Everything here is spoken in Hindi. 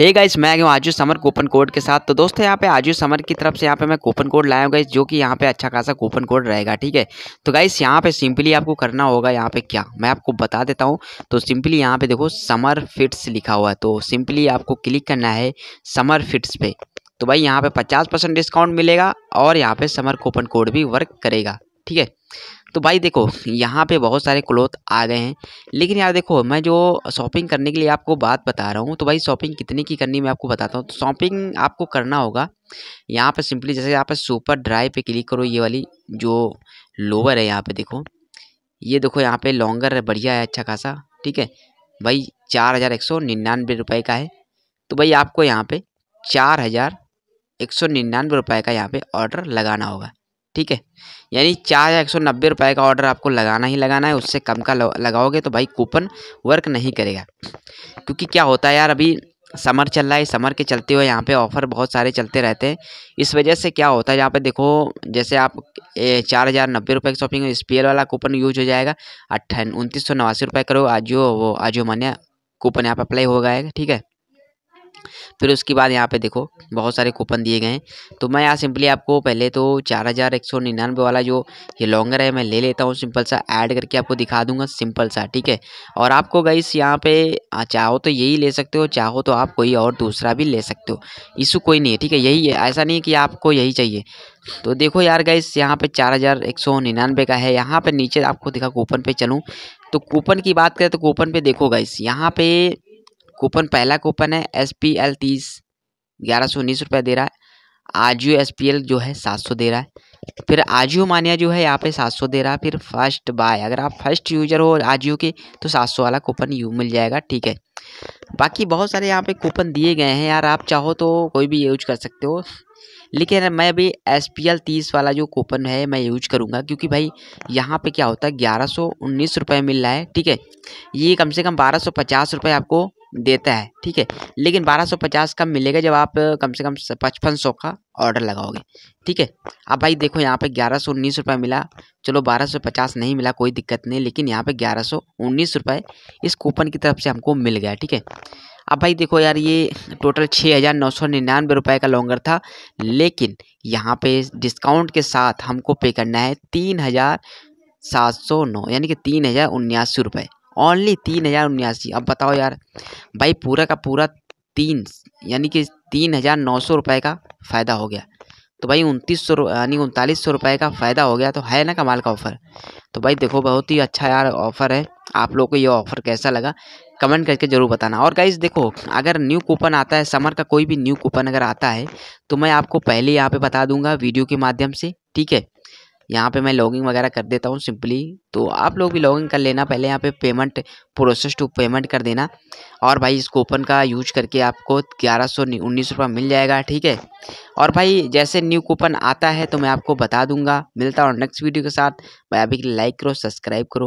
हे गाइस मैं हूँ आजू समर कूपन कोड के साथ तो दोस्तों यहाँ पे आजू समर की तरफ से यहाँ पे मैं कूपन कोड लाया हूँ गाइस जो कि यहाँ पे अच्छा खासा कूपन कोड रहेगा ठीक है तो गाइस यहाँ पे सिंपली आपको करना होगा यहाँ पे क्या मैं आपको बता देता हूँ तो सिंपली यहाँ पे देखो समर फिट्स लिखा हुआ है तो सिंपली आपको क्लिक करना है समर फिट्स पे तो भाई यहाँ पे पचास डिस्काउंट मिलेगा और यहाँ पे समर कूपन कोड भी वर्क करेगा ठीक है तो भाई देखो यहाँ पे बहुत सारे क्लोथ आ गए हैं लेकिन यार देखो मैं जो शॉपिंग करने के लिए आपको बात बता रहा हूँ तो भाई शॉपिंग कितने की करनी मैं आपको बताता हूँ तो शॉपिंग आपको करना होगा यहाँ पर सिंपली जैसे यहाँ पर सुपर ड्राई पे क्लिक करो ये वाली जो लोवर है यहाँ पे देखो ये देखो यहाँ पर लॉन्गर बढ़िया है अच्छा खासा ठीक है भाई चार हज़ार एक सौ निन्यानवे रुपये का है तो भाई आपको यहाँ पे चार हज़ार एक सौ निन्यानवे रुपये का यहाँ पे ऑर्डर लगाना होगा ठीक है यानी चार या एक सौ नब्बे रुपये का ऑर्डर आपको लगाना ही लगाना है उससे कम का लगाओगे तो भाई कूपन वर्क नहीं करेगा क्योंकि क्या होता है यार अभी समर चल रहा है समर के चलते हुए यहाँ पे ऑफ़र बहुत सारे चलते रहते हैं इस वजह से क्या होता है यहाँ पे देखो जैसे आप चार हज़ार नब्बे रुपये की शॉपिंग इस पी वाला कूपन यूज हो जाएगा अट्ठान उनतीस सौ नवासी रुपये करो आजियो वो आजियो मान्य कूपन यहाँ पर अप्लाई हो जाएगा ठीक है फिर उसके बाद यहाँ पे देखो बहुत सारे कूपन दिए गए हैं तो मैं यहाँ सिंपली आपको पहले तो चार हज़ार एक सौ निन्यानवे वाला जो ये लॉन्गर है मैं ले लेता हूँ सिंपल सा ऐड करके आपको दिखा दूंगा सिंपल सा ठीक है और आपको गाइस यहाँ पे चाहो तो यही ले सकते हो चाहो तो आप कोई और दूसरा भी ले सकते हो इशू कोई नहीं है ठीक है यही है ऐसा नहीं कि आपको यही चाहिए तो देखो यार गाइस यहाँ पर चार हज़ार एक सौ निन्यानवे का है यहाँ पर नीचे आपको दिखा कूपन पे चलूँ तो कूपन की बात करें तो कूपन पे देखो गाइस यहाँ पे कूपन पहला कूपन है एस पी एल तीस ग्यारह सौ उन्नीस रुपये दे रहा है आज यू एस पी एल जो है सात सौ दे रहा है फिर आज यू मानिया जो है यहाँ पे सात सौ दे रहा है फिर फर्स्ट बाय अगर आप फर्स्ट यूजर हो आज यू के तो सात सौ वाला कूपन यू मिल जाएगा ठीक है बाकी बहुत सारे यहाँ पे कूपन दिए गए हैं यार आप चाहो तो कोई भी यूज कर सकते हो लेकिन मैं अभी एस पी एल तीस वाला जो कूपन है मैं यूज करूँगा क्योंकि भाई यहाँ पे क्या होता है ग्यारह सौ उन्नीस रुपये मिल रहा है ठीक है ये कम से कम बारह सौ पचास रुपये आपको देता है ठीक है लेकिन 1250 का मिलेगा जब आप कम से कम पचपन सौ का ऑर्डर लगाओगे ठीक है अब भाई देखो यहाँ पे ग्यारह सौ उन्नीस रुपये मिला चलो बारह सौ पचास नहीं मिला कोई दिक्कत नहीं लेकिन यहाँ पे ग्यारह सौ उन्नीस रुपये इस कूपन की तरफ से हमको मिल गया ठीक है अब भाई देखो यार ये टोटल छः हज़ार नौ सौ निन्यानवे रुपये का लॉन्गर था लेकिन यहाँ पे डिस्काउंट के साथ हमको पे करना है तीन हज़ार सात सौ नौ यानी कि तीन हज़ार उन्यासी रुपये ओनली तीन हज़ार उन्यासी अब बताओ यार भाई पूरा का पूरा तीन यानी कि तीन हज़ार नौ सौ रुपये का फ़ायदा हो गया तो भाई उनतीस सौ यानी उनतालीस सौ रुपये का फ़ायदा हो गया तो है ना कमाल का ऑफ़र तो भाई देखो बहुत ही अच्छा यार ऑफ़र है आप लोग को ये ऑफ़र कैसा लगा कमेंट करके ज़रूर बताना और गाइज देखो अगर न्यू कूपन आता है समर का कोई भी न्यू कूपन अगर आता है तो मैं आपको पहले यहाँ पे बता दूंगा वीडियो के माध्यम से ठीक है यहाँ पे मैं लॉगिंग वगैरह कर देता हूँ सिंपली तो आप लोग भी लॉगिंग कर लेना पहले यहाँ पे पेमेंट प्रोसेस टू पेमेंट कर देना और भाई इस कूपन का यूज करके आपको ग्यारह सौ उन्नीस रुपये मिल जाएगा ठीक है और भाई जैसे न्यू कूपन आता है तो मैं आपको बता दूंगा मिलता और नेक्स्ट वीडियो के साथ भाई अभी लाइक करो सब्सक्राइब करो